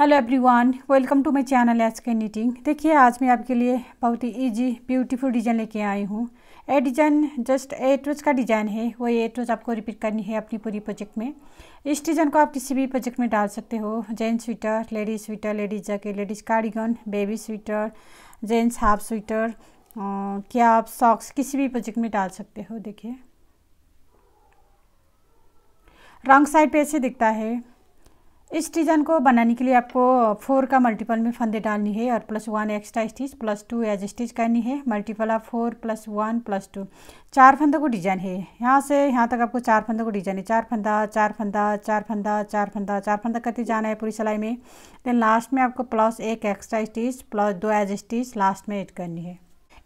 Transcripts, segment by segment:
hello everyone welcome to my channel H K knitting देखिए आज मैं आपके लिए बहुत ही इजी ब्यूटीफुल डिज़ाइन लेके आई हूँ a design just eight rows का डिज़ाइन है वही एट रोज आपको रिपीट करनी है अपनी पूरी प्रोजेक्ट में इस डिज़ाइन को आप किसी भी प्रोजेक्ट में डाल सकते हो gents sweater ladies sweater ladies jacket ladies cardigan baby sweater gents half sweater क्या आप सॉक्स किसी भी प्रोजेक्ट में डाल सकते हो देखिए रंग साइड पे ऐसे दिखता है इस डिज़ाइन को बनाने के लिए आपको फोर का मल्टीपल में फंदे डालनी है और plus one extra stitch plus two edge stitch करनी है multiple of four plus one plus two चार फंदों को डिजाइन है यहाँ से यहाँ तक आपको चार फंदों को डिजाइन है चार फंदा चार फंदा चार फंदा चार फंदा चार फंदा करते जाना है पूरी सिलाई में देन लास्ट में आपको प्लस एक एक्स्ट्रा स्टिच प्लस दो एज स्टिच लास्ट में एड करनी है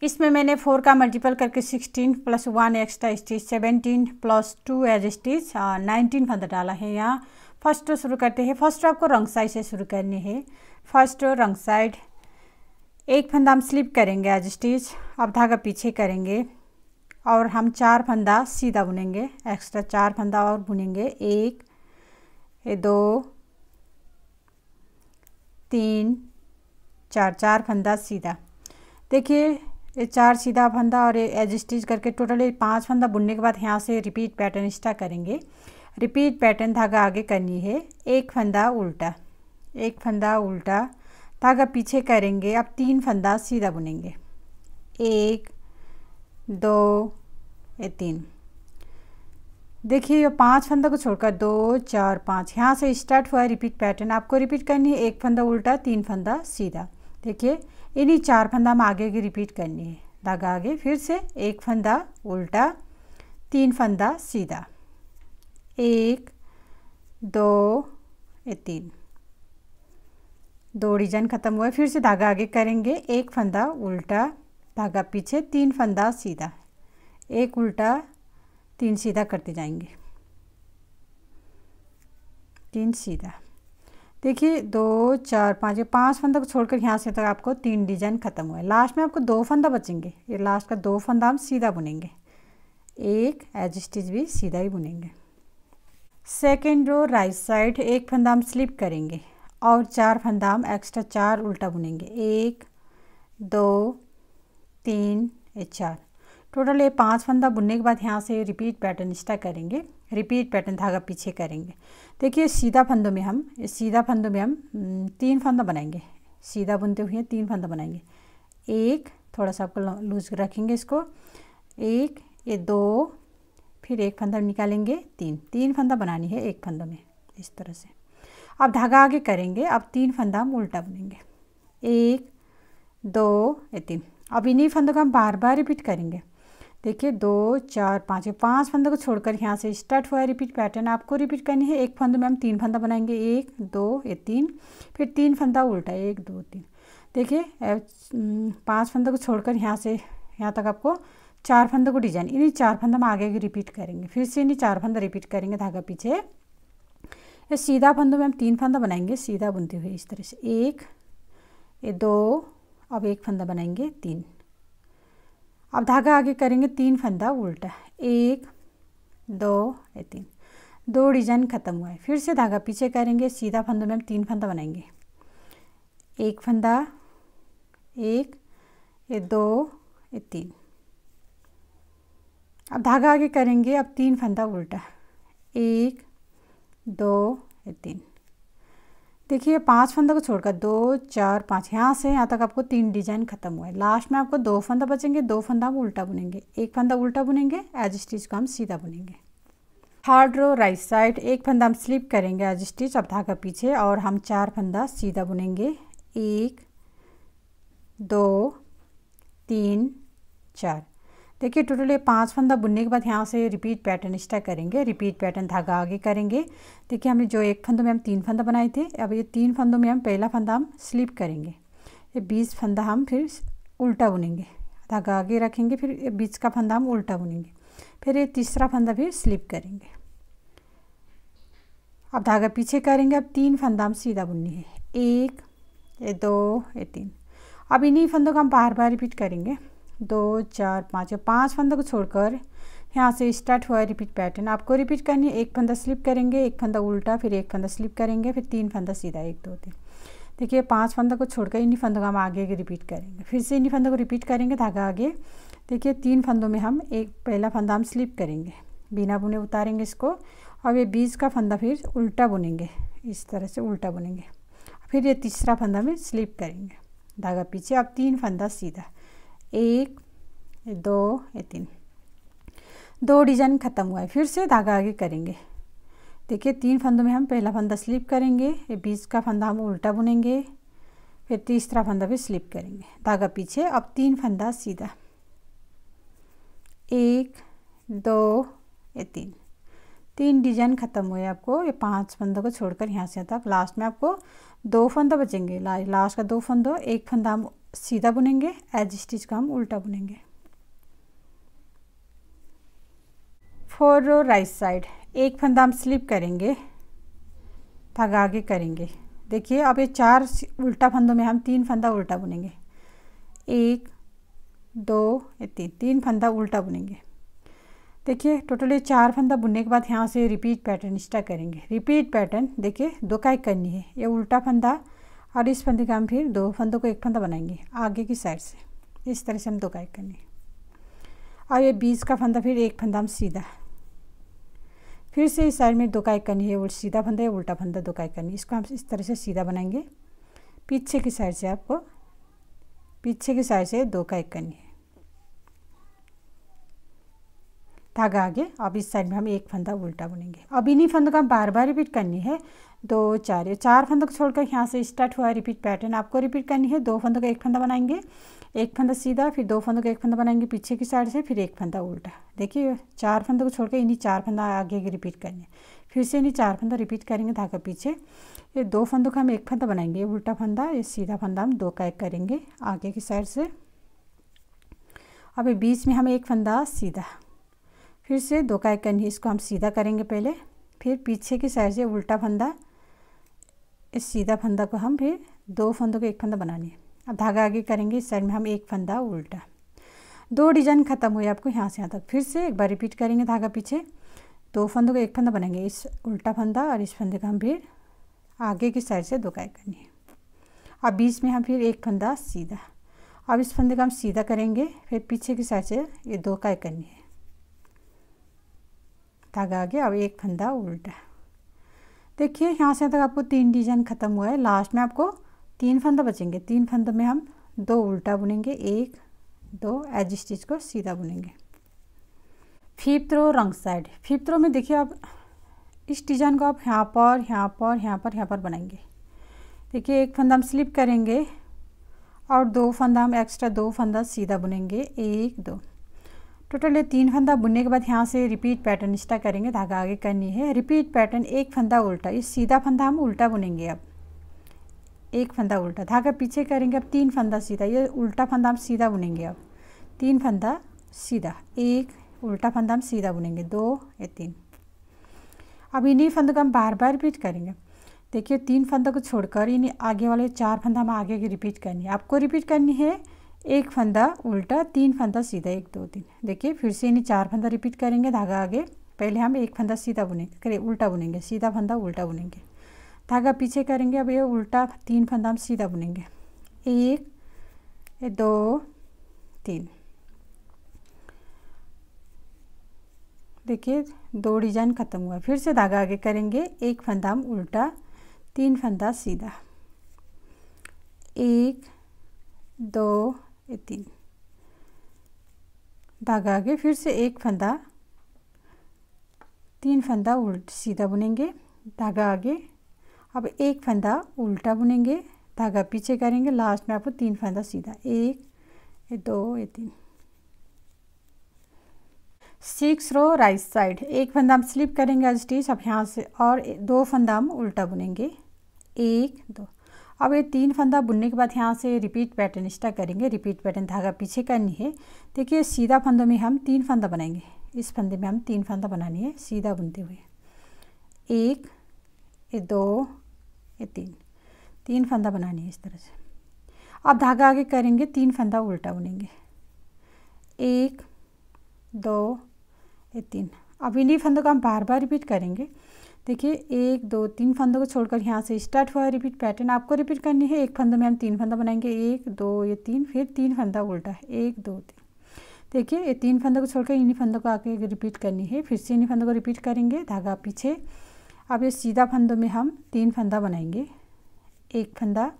इसमें मैंने फोर का मल्टीपल करके sixteen plus one extra stitch seventeen plus two edge stitch nineteen फंदा डाला है यहाँ फर्स्ट शुरू करते हैं फर्स्ट आपको रंग साइड से शुरू करनी है फर्स्ट रंग साइड एक फंदा हम स्लिप करेंगे आज स्टिच अब धागा पीछे करेंगे और हम चार फंदा सीधा बुनेंगे एक्स्ट्रा चार फंदा और बुनेंगे एक दो तीन चार चार फंदा सीधा देखिए ये चार सीधा फंदा और एज स्टिच करके टोटल ये पाँच फंदा बुनने के बाद यहाँ से रिपीट पैटर्न स्टार्ट करेंगे रिपीट पैटर्न धागा आगे करनी है एक फंदा उल्टा एक फंदा उल्टा धागा पीछे करेंगे अब तीन फंदा सीधा बुनेंगे एक दो ये तीन देखिए ये पांच फंदा को छोड़कर दो चार पाँच यहाँ से स्टार्ट हुआ है रिपीट पैटर्न आपको रिपीट करनी है एक फंदा उल्टा तीन फंदा सीधा देखिए इन्हीं चार फंदा हम आगे की रिपीट करनी है धागा आगे फिर से एक फंदा उल्टा तीन फंदा सीधा एक दो ये तीन दो डिजाइन ख़त्म हुआ फिर से धागा आगे करेंगे एक फंदा उल्टा धागा पीछे तीन फंदा सीधा एक उल्टा तीन सीधा करते जाएंगे तीन सीधा देखिए दो चार पाँच ये पाँच फंदा को छोड़कर यहाँ से तक तो आपको तीन डिजाइन ख़त्म हुआ है लास्ट में आपको दो फंदा बचेंगे ये लास्ट का दो फंदा हम सीधा बुनेंगे एक एज स्टिच भी सीधा ही बुनेंगे सेकेंड रो राइट साइड एक फंदा हम स्लिप करेंगे और चार फंदा हम एक्स्ट्रा चार उल्टा बुनेंगे एक दो तीन ये चार टोटल ये पांच फंदा बुनने के बाद यहाँ से रिपीट पैटर्न स्टा करेंगे रिपीट पैटर्न धागा पीछे करेंगे देखिए सीधा फंदों में हम सीधा फंदों में हम तीन फंदा बनाएंगे सीधा बुनते हुए तीन फंदा बनाएंगे एक थोड़ा सा आपको लूज रखेंगे इसको एक ये दो फिर एक फंदा निकालेंगे तीन तीन फंदा बनानी है एक फंदा में इस तरह से अब धागा आगे करेंगे अब तीन फंदा हम उल्टा बुनेंगे एक दो या तीन अब इन्हीं फंदों को हम बार बार रिपीट करेंगे देखिए दो चार पाँच पांच फंदों को छोड़कर यहाँ से स्टार्ट हुआ है रिपीट पैटर्न आपको रिपीट करनी है एक फंदों में हम तीन फंदा बनाएंगे एक दो या तीन फिर तीन फंदा उल्टा एक दो तीन देखिए पांच फंदों को छोड़कर यहाँ से यहाँ तक आपको चार फंदों को डिजाइन इन्हीं चार फंदों हम आगे आगे रिपीट करेंगे फिर से इन्हीं चार फंदा रिपीट करेंगे धागा पीछे ये सीधा फंदों में हम तीन फंदा बनाएंगे सीधा बुनते हुए इस तरह से एक ये दो अब एक फंदा बनाएंगे तीन अब धागा आगे करेंगे तीन फंदा उल्टा एक दो ये तीन दो डिजाइन ख़त्म हुआ है फिर से धागा पीछे करेंगे सीधा फंदों में हम तीन फंदा बनाएंगे एक फंदा एक ये दो ये तीन अब धागा आगे करेंगे अब तीन फंदा उल्टा एक दो या तीन देखिए पांच फंदा को छोड़कर दो चार पाँच यहाँ से यहाँ तक आपको तीन डिजाइन खत्म हुआ है लास्ट में आपको दो फंदा बचेंगे दो फंदा आप उल्टा बुनेंगे एक फंदा उल्टा बुनेंगे एज स्टिच को हम सीधा बुनेंगे हार्ड रो राइट साइड एक फंदा हम स्लिप करेंगे एज स्टिच अब धागा पीछे और हम चार फंदा सीधा बुनेंगे एक दो तीन चार देखिए टोटल ये पाँच फंदा बुनने के बाद यहाँ से रिपीट पैटर्न स्टार्ट करेंगे रिपीट पैटर्न धागा आगे करेंगे देखिए हमने जो एक फंदों में हम तीन फंदा बनाए थे अब ये तीन फंदों में हम पहला फंदा हम स्लिप करेंगे ये बीस फंदा हम फिर उल्टा बुनेंगे धागा आगे रखेंगे फिर ये बीच का फंदा हम उल्टा बुनेंगे फिर ये तीसरा फंदा फिर स्लिप करेंगे अब धागा पीछे करेंगे अब तीन फंदा हम सीधा बुननी है एक ये दो ये तीन अब इन्हीं फंदों का हम बार बार रिपीट करेंगे दो चार पाँच और पाँच फंदों को छोड़कर यहाँ से स्टार्ट हुआ है रिपीट पैटर्न आपको रिपीट करनी है एक फंदा स्लिप करेंगे एक फंदा उल्टा फिर एक फंदा स्लिप करेंगे फिर तीन फंदा सीधा एक दो तीन देखिए पांच फंदा को छोड़कर इन्हीं फंदों को हम आगे आगे रिपीट करेंगे फिर से इन्हीं फंदों को रिपीट करेंगे धागा आगे देखिए तीन फंदों में हम एक पहला फंदा हम स्लिप करेंगे बिना बुने उतारेंगे इसको और ये बीज का फंदा फिर उल्टा बुनेंगे इस तरह से उल्टा बुनेंगे फिर ये तीसरा फंदा में स्लिप करेंगे धागा पीछे अब तीन फंदा सीधा एक दो ये तीन दो डिजाइन ख़त्म हुआ है फिर से धागा आगे करेंगे देखिए तीन फंदों में हम पहला फंदा स्लिप करेंगे ये बीच का फंदा हम उल्टा बुनेंगे फिर तीसरा फंदा भी स्लिप करेंगे धागा पीछे अब तीन फंदा सीधा एक दो ये तीन तीन डिजाइन ख़त्म हुए आपको ये पांच फंदों को छोड़कर यहाँ से तक लास्ट में आपको दो फंदा बचेंगे ला, लास्ट का दो फंदो एक फंदा हम सीधा बुनेंगे एज स्टिच का हम उल्टा बुनेंगे फोर रो राइट साइड एक फंदा हम स्लिप करेंगे भगा के करेंगे देखिए अब ये चार उल्टा फंदों में हम तीन फंदा उल्टा बुनेंगे एक दो ये तीन तीन फंदा उल्टा बुनेंगे देखिए टोटल ये चार फंदा बुनने के बाद यहाँ से रिपीट पैटर्न स्टार्ट करेंगे रिपीट पैटर्न देखिए दो का एक करनी है ये उल्टा फंदा और इस फंदे का हम फिर दो फंदों को एक फंदा बनाएंगे आगे की साइड से इस तरह से हम दो काई करनी और ये बीच का फंदा फिर एक फंदा हम सीधा फिर से इस साइड में दो काई करनी है उल्टा सीधा फंदा है उल्टा फंदा दो काई करनी इसको हम इस तरह से सीधा बनाएंगे पीछे की साइड से आपको पीछे की साइड से दो काई करनी है धागा आगे अब इस साइड में हम एक फंदा उल्टा बुनेंगे अब इन्हीं फंदों का बार बार रिपीट करनी है दो चार चार फंदों को छोड़कर यहाँ से स्टार्ट हुआ रिपीट पैटर्न आपको रिपीट करनी है दो फंदों का एक फंदा बनाएंगे एक फंदा सीधा फिर दो फंदों का एक फंदा बनाएंगे पीछे की साइड से फिर एक फंदा उल्टा देखिए चार फंदों को छोड़कर इन्हीं चार फंदा आगे आगे रिपीट करनी है फिर से इन्हीं चार फंदा रिपीट करेंगे धागा पीछे ये दो फंदों का हम एक फंदा बनाएंगे उल्टा फंदा ये सीधा फंदा हम दो का एक करेंगे आगे की साइड से अब बीच में हम एक फंदा सीधा फिर से दो का एक कंधी इसको हम सीधा करेंगे पहले फिर पीछे की साइड से उल्टा फंदा इस सीधा फंदा को हम फिर दो फंदों को एक फंदा बनानी है अब धागा आगे करेंगे इस साइड में हम एक फंदा उल्टा दो डिजाइन ख़त्म हुए आपको यहाँ से यहाँ तक फिर से एक बार रिपीट करेंगे धागा पीछे दो फंदों को एक फंदा बनाएंगे इस उल्टा फंदा और इस फंदे का हम फिर आगे की साइड से दो काय करनी है अब बीच में हम फिर एक फंदा सीधा अब इस फंदे का हम सीधा करेंगे फिर पीछे की साइड से ये दो काय करनी है धागा आगे अब एक फंदा उल्टा देखिए यहाँ से तक आपको तीन डिजाइन ख़त्म हुआ है लास्ट में आपको तीन फंदा बचेंगे तीन फंदों में हम दो उल्टा बुनेंगे एक दो एज स्टिच को सीधा बुनेंगे फिफ्थ रो रंग साइड फिफ्थ रो में देखिए आप इस डिजाइन को आप यहाँ पर यहाँ पर यहाँ पर यहाँ पर बनाएंगे देखिए एक फंदा हम स्लिप करेंगे और दो फंदा हम एक्स्ट्रा दो फंदा सीधा बुनेंगे एक दो टोटल ये तीन फंदा बुनने के बाद यहाँ से रिपीट पैटर्न स्टा करेंगे धागा तो आगे करनी है रिपीट पैटर्न एक फंदा उल्टा ये सीधा फंदा हम उल्टा बुनेंगे अब एक फंदा उल्टा धागा तो पीछे करेंगे अब तीन फंदा सीधा ये उल्टा फंदा हम सीधा बुनेंगे अब तीन फंदा सीधा एक उल्टा फंदा हम सीधा बुनेंगे दो या तीन अब इन्हीं फंदों को हम बार बार रिपीट करेंगे देखिए तीन फंदों को छोड़कर इन्हीं आगे वाले चार फंदा हम आगे की रिपीट करनी है आपको रिपीट करनी है एक फंदा उल्टा तीन फंदा सीधा एक दो तीन देखिए फिर से इन्हें चार फंदा रिपीट करेंगे धागा आगे पहले हम एक फंदा सीधा बुनेंगे करे उल्टा बुनेंगे सीधा फंदा उल्टा बुनेंगे धागा पीछे करेंगे अब ये उल्टा तीन फंदा हम सीधा बुनेंगे एक दो तीन देखिए दो डिजाइन ख़त्म हुआ फिर से धागा आगे करेंगे एक फंदा हम उल्टा तीन फंदा सीधा एक दो ये तीन धागा आगे फिर से एक फंदा तीन फंदा उल्ट सीधा बुनेंगे धागा आगे अब एक फंदा उल्टा बुनेंगे धागा पीछे करेंगे लास्ट में आपको तीन फंदा सीधा एक ये दो ये तीन सिक्स रो राइट साइड एक फंदा हम स्लिप करेंगे आज स्टिच अब यहाँ से और दो फंदा हम उल्टा बुनेंगे एक दो अब ये तीन फंदा बुनने के बाद यहाँ से रिपीट पैटर्न स्टार्ट करेंगे रिपीट पैटर्न धागा पीछे करनी है देखिए सीधा फंदों में हम तीन फंदा बनाएंगे इस फंदे में हम तीन फंदा बनानी है सीधा बुनते हुए एक ये दो ये तीन तीन फंदा बनानी है इस तरह से अब धागा आगे करेंगे तीन फंदा उल्टा बुनेंगे एक दो ये तीन अब इन्हीं फंदों को हम बार बार रिपीट करेंगे देखिए एक दो तीन फंदों को छोड़कर यहाँ से स्टार्ट हुआ है रिपीट पैटर्न आपको रिपीट करनी है एक फंदों में हम तीन फंदा बनाएंगे एक दो ये तीन फिर तीन फंदा उल्टा है एक दो तीन देखिए ये तीन फंदों को छोड़कर इन्हीं फंदों को आके रिपीट करनी है फिर से इन्हीं फंदों को रिपीट करेंगे धागा पीछे अब ये सीधा फंदों में हम तीन फंदा बनाएंगे एक फंदा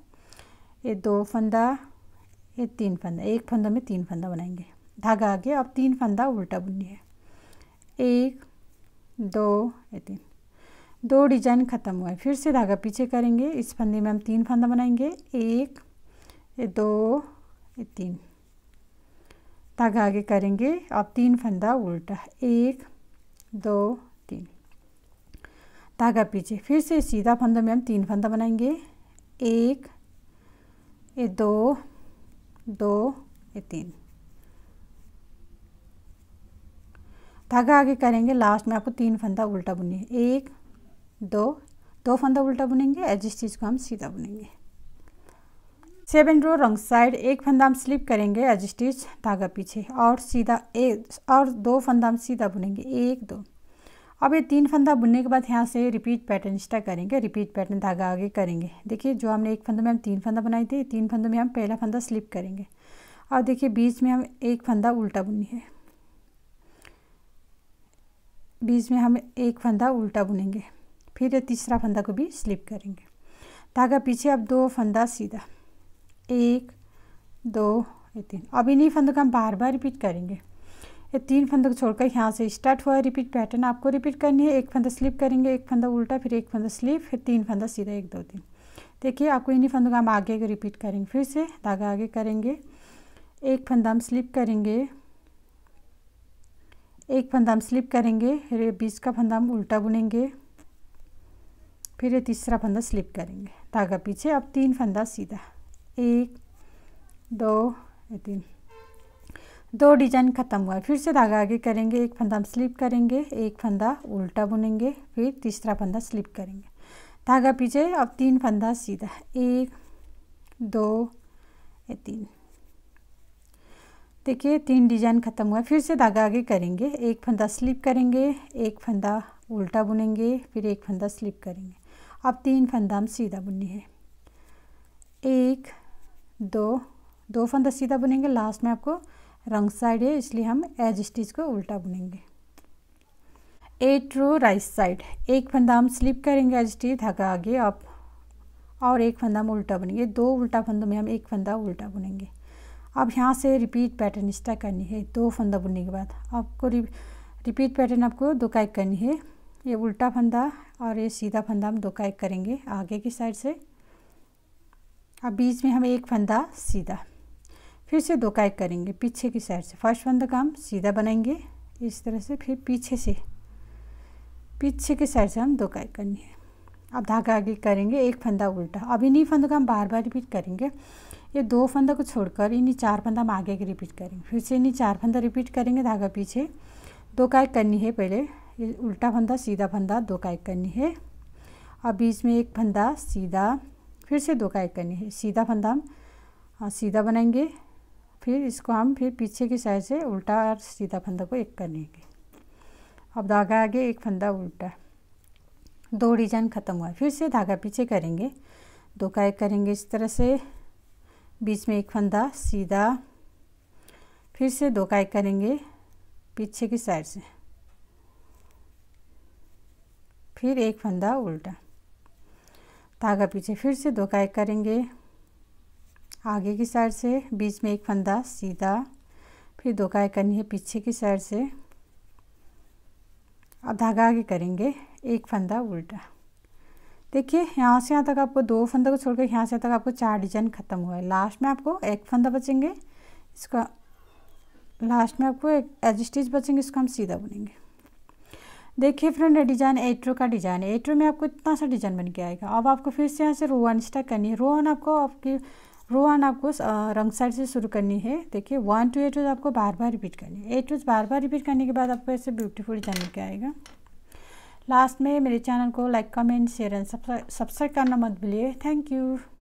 ये दो फंदा ये तीन फंदा एक फंदों में तीन फंदा बनाएंगे धागा आगे अब तीन फंदा उल्टा है एक दो ये तीन दो डिजाइन ख़त्म हुआ है फिर से धागा पीछे करेंगे इस फंदे में हम तीन फंदा बनाएंगे एक ये दो ये तीन धागा आगे करेंगे अब तीन फंदा उल्टा एक दो तीन धागा पीछे फिर से सीधा फंदे में हम तीन फंदा बनाएंगे एक ये दो दो ये तीन धागा आगे करेंगे लास्ट में आपको तीन फंदा उल्टा बुनिए एक दो दो फंदा उल्टा बुनेंगे एज स्टिच को हम सीधा बुनेंगे सेवन रो रंग साइड एक फंदा हम स्लिप करेंगे एज स्टिच धागा पीछे और सीधा एक और दो फंदा हम सीधा बुनेंगे एक दो अब ये तीन फंदा बुनने के बाद यहाँ से रिपीट पैटर्न स्टार्ट करेंगे रिपीट पैटर्न धागा आगे करेंगे देखिए जो हमने एक फंदे में हम तीन फंदा बनाए थे तीन फंदों में हम पहला फंदा स्लिप करेंगे और देखिए बीच में हम एक फंदा उल्टा बुनी है बीच में हम एक फंदा उल्टा बुनेंगे फिर तीसरा फंदा को भी स्लिप करेंगे धागा पीछे अब दो फंदा सीधा एक दो ये तीन अब इन्हीं फंदों का हम बार बार रिपीट करेंगे ये तीन फंदों को छोड़कर यहाँ से स्टार्ट हुआ रिपीट पैटर्न आपको रिपीट करनी है एक फंदा स्लिप करेंगे एक फंदा उल्टा फिर एक फंदा स्लिप फिर तीन फंदा सीधा एक दो तीन देखिए आपको इन्हीं फंदों का हम आगे को रिपीट करेंगे फिर से धागा आगे करेंगे एक फंदा हम स्लिप करेंगे एक फंदा हम स्लिप करेंगे फिर बीच का फंदा हम उल्टा बुनेंगे फिर ये तीसरा फंदा स्लिप करेंगे धागा पीछे अब तीन फंदा सीधा एक दो तीन दो डिजाइन ख़त्म हुआ फिर से धागा आगे करेंगे एक फंदा हम स्लिप करेंगे एक फंदा उल्टा बुनेंगे फिर तीसरा फंदा स्लिप करेंगे धागा पीछे अब तीन फंदा सीधा एक दो ये तीन देखिए तीन डिजाइन ख़त्म हुआ फिर से धागा आगे करेंगे एक फंदा स्लिप करेंगे एक फंदा उल्टा बुनेंगे फिर एक फंदा स्लिप करेंगे अब तीन फंदाम सीधा बुननी है एक दो दो फंदा सीधा बुनेंगे लास्ट में आपको रंग साइड है इसलिए हम एज स्टिच को उल्टा बुनेंगे एट रो राइट साइड एक फंदा हम स्लिप करेंगे एज स्टिच धागा आगे अब और एक फंदा हम उल्टा बुनेंगे दो उल्टा फंदों में हम एक फंदा उल्टा बुनेंगे अब यहाँ से रिपीट पैटर्न स्टा करनी है दो फंदा बुनने के बाद आपको रिपीट पैटर्न आपको दो काइक करनी है ये उल्टा फंदा और ये सीधा फंदा हम दो का एक करेंगे आगे की साइड से अब बीच में हम एक फंदा सीधा फिर से दो का एक करेंगे पीछे की साइड से फर्स्ट फंदा का हम सीधा बनाएंगे इस तरह से फिर पीछे से पीछे के साइड से हम दो का एक करनी है अब धागा आगे करेंगे एक फंदा उल्टा अब इन्हीं फंदों का हम बार बार रिपीट करेंगे ये दो फंदा को छोड़कर इन्हीं चार फंदा हम आगे के रिपीट करेंगे फिर से इन्हीं चार फंदा रिपीट करेंगे धागा पीछे दो का एक करनी है पहले ये उल्टा फंदा सीधा फंदा दो का एक करनी है और बीच में एक फंदा सीधा फिर से दो एक करनी है सीधा फंदा हम हाँ, सीधा बनाएंगे फिर इसको हम फिर पीछे की साइड से उल्टा और सीधा फंदा को एक करेंगे अब धागा आगे एक फंदा उल्टा दो डिजाइन ख़त्म हुआ फिर से धागा पीछे करेंगे दो का एक करेंगे इस तरह से बीच में एक फंदा सीधा फिर से दो का एक करेंगे पीछे की साइड से फिर एक फंदा उल्टा धागा पीछे फिर से दो काय करेंगे आगे की साइड से बीच में एक फंदा सीधा फिर दो काय करनी है पीछे की साइड से अब धागा आगे करेंगे एक फंदा उल्टा देखिए यहाँ से यहाँ तक आपको दो फंदा को छोड़कर यहाँ से तक आपको चार डिजाइन ख़त्म हुआ है लास्ट में आपको एक फंदा बचेंगे इसका लास्ट में आपको एक एज स्टिच बचेंगे इसको हम सीधा बुनेंगे देखिए फ्रेंड डिज़ाइन एट्रो का डिज़ाइन है एट्रो में आपको इतना सा डिज़ाइन बन के आएगा अब आपको फिर से यहाँ से रो वन स्टार्ट करनी है रो वन आपको आपकी रो वन आपको रंग साइड से शुरू करनी है देखिए वन टू एट रोज आपको बार बार रिपीट करनी है एट रोज बार बार रिपीट करने के बाद आपको ऐसे ब्यूटीफुल डिज़ाइन बन के आएगा लास्ट में मेरे चैनल को like comment share and subscribe करना मत भूलिए थैंक यू